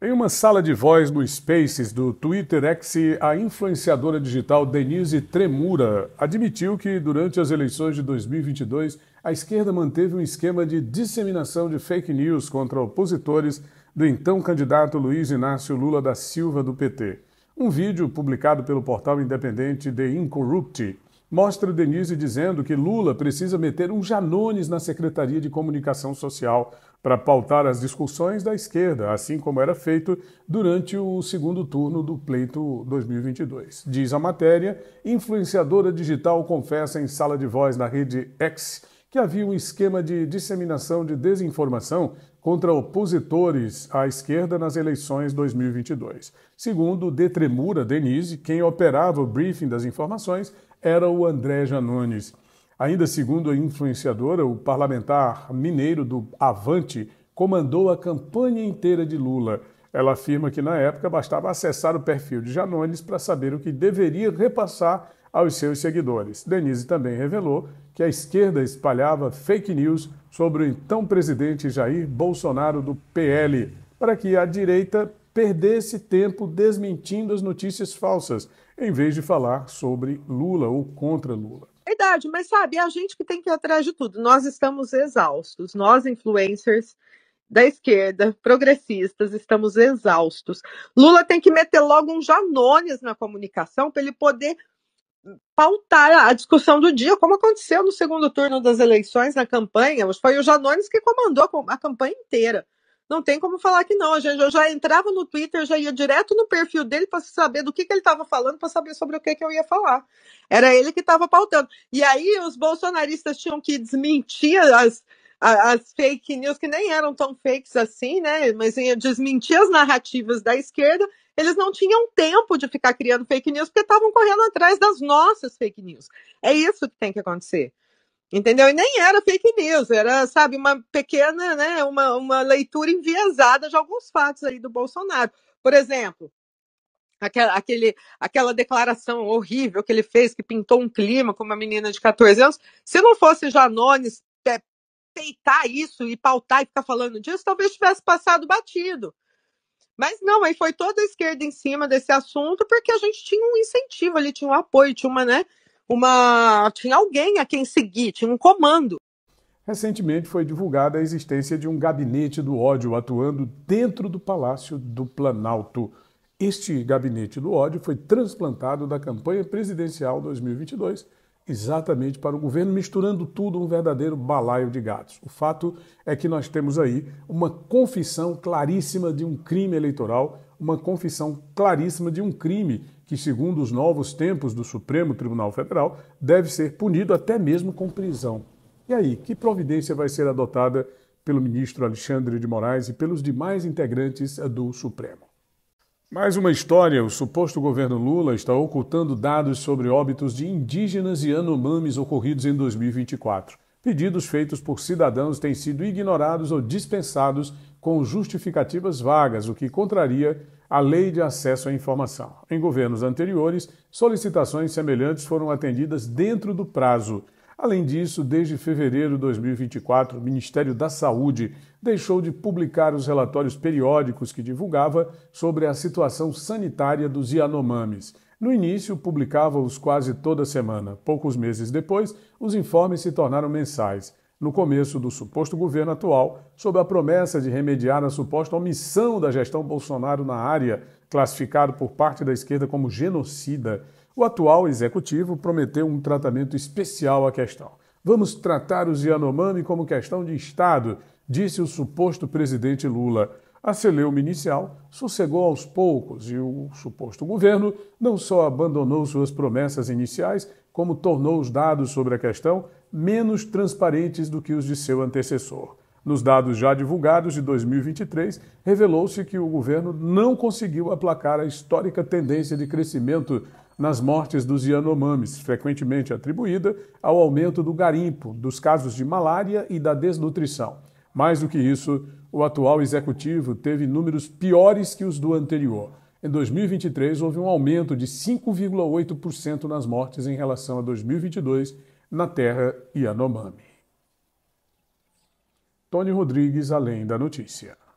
Em uma sala de voz no Spaces do Twitter X, a influenciadora digital Denise Tremura admitiu que durante as eleições de 2022 a esquerda manteve um esquema de disseminação de fake news contra opositores do então candidato Luiz Inácio Lula da Silva do PT. Um vídeo publicado pelo portal independente The Incorrupt mostra Denise dizendo que Lula precisa meter um Janones na Secretaria de Comunicação Social para pautar as discussões da esquerda, assim como era feito durante o segundo turno do pleito 2022. Diz a matéria, influenciadora digital confessa em sala de voz na rede X que havia um esquema de disseminação de desinformação contra opositores à esquerda nas eleições 2022. Segundo Detremura Denise, quem operava o briefing das informações era o André Janones. Ainda segundo a influenciadora, o parlamentar mineiro do Avante comandou a campanha inteira de Lula. Ela afirma que na época bastava acessar o perfil de Janones para saber o que deveria repassar aos seus seguidores. Denise também revelou que a esquerda espalhava fake news sobre o então presidente Jair Bolsonaro do PL, para que a direita perdesse tempo desmentindo as notícias falsas em vez de falar sobre Lula ou contra Lula. Verdade, mas sabe, é a gente que tem que ir atrás de tudo. Nós estamos exaustos, nós influencers da esquerda, progressistas, estamos exaustos. Lula tem que meter logo um Janones na comunicação para ele poder pautar a discussão do dia, como aconteceu no segundo turno das eleições, na campanha. Foi o Janones que comandou a campanha inteira não tem como falar que não. Gente, eu já entrava no Twitter, já ia direto no perfil dele para saber do que, que ele estava falando, para saber sobre o que, que eu ia falar. Era ele que estava pautando. E aí os bolsonaristas tinham que desmentir as, as fake news, que nem eram tão fakes assim, né? Mas ia desmentir as narrativas da esquerda. Eles não tinham tempo de ficar criando fake news, porque estavam correndo atrás das nossas fake news. É isso que tem que acontecer. Entendeu? E nem era fake news, era, sabe, uma pequena, né, uma, uma leitura enviesada de alguns fatos aí do Bolsonaro. Por exemplo, aquela, aquele, aquela declaração horrível que ele fez, que pintou um clima com uma menina de 14 anos. Se não fosse Janones é, peitar isso e pautar e ficar falando disso, talvez tivesse passado batido. Mas não, aí foi toda a esquerda em cima desse assunto, porque a gente tinha um incentivo ali, tinha um apoio, tinha uma, né, uma. tinha alguém a quem seguir, tinha um comando. Recentemente foi divulgada a existência de um gabinete do ódio atuando dentro do Palácio do Planalto. Este gabinete do ódio foi transplantado da campanha presidencial 2022 exatamente para o governo, misturando tudo um verdadeiro balaio de gatos. O fato é que nós temos aí uma confissão claríssima de um crime eleitoral, uma confissão claríssima de um crime que, segundo os novos tempos do Supremo Tribunal Federal, deve ser punido até mesmo com prisão. E aí, que providência vai ser adotada pelo ministro Alexandre de Moraes e pelos demais integrantes do Supremo? Mais uma história: o suposto governo Lula está ocultando dados sobre óbitos de indígenas e anomames ocorridos em 2024. Pedidos feitos por cidadãos têm sido ignorados ou dispensados com justificativas vagas, o que contraria a lei de acesso à informação. Em governos anteriores, solicitações semelhantes foram atendidas dentro do prazo. Além disso, desde fevereiro de 2024, o Ministério da Saúde deixou de publicar os relatórios periódicos que divulgava sobre a situação sanitária dos Yanomamis. No início, publicava-os quase toda semana. Poucos meses depois, os informes se tornaram mensais no começo do suposto governo atual, sob a promessa de remediar a suposta omissão da gestão Bolsonaro na área, classificado por parte da esquerda como genocida, o atual executivo prometeu um tratamento especial à questão. Vamos tratar os Yanomami como questão de Estado, disse o suposto presidente Lula. A celeuma inicial sossegou aos poucos e o suposto governo não só abandonou suas promessas iniciais, como tornou os dados sobre a questão menos transparentes do que os de seu antecessor. Nos dados já divulgados de 2023, revelou-se que o governo não conseguiu aplacar a histórica tendência de crescimento nas mortes dos Yanomamis, frequentemente atribuída ao aumento do garimpo, dos casos de malária e da desnutrição. Mais do que isso, o atual executivo teve números piores que os do anterior. Em 2023, houve um aumento de 5,8% nas mortes em relação a 2022 na terra Yanomami. Tony Rodrigues, além da notícia.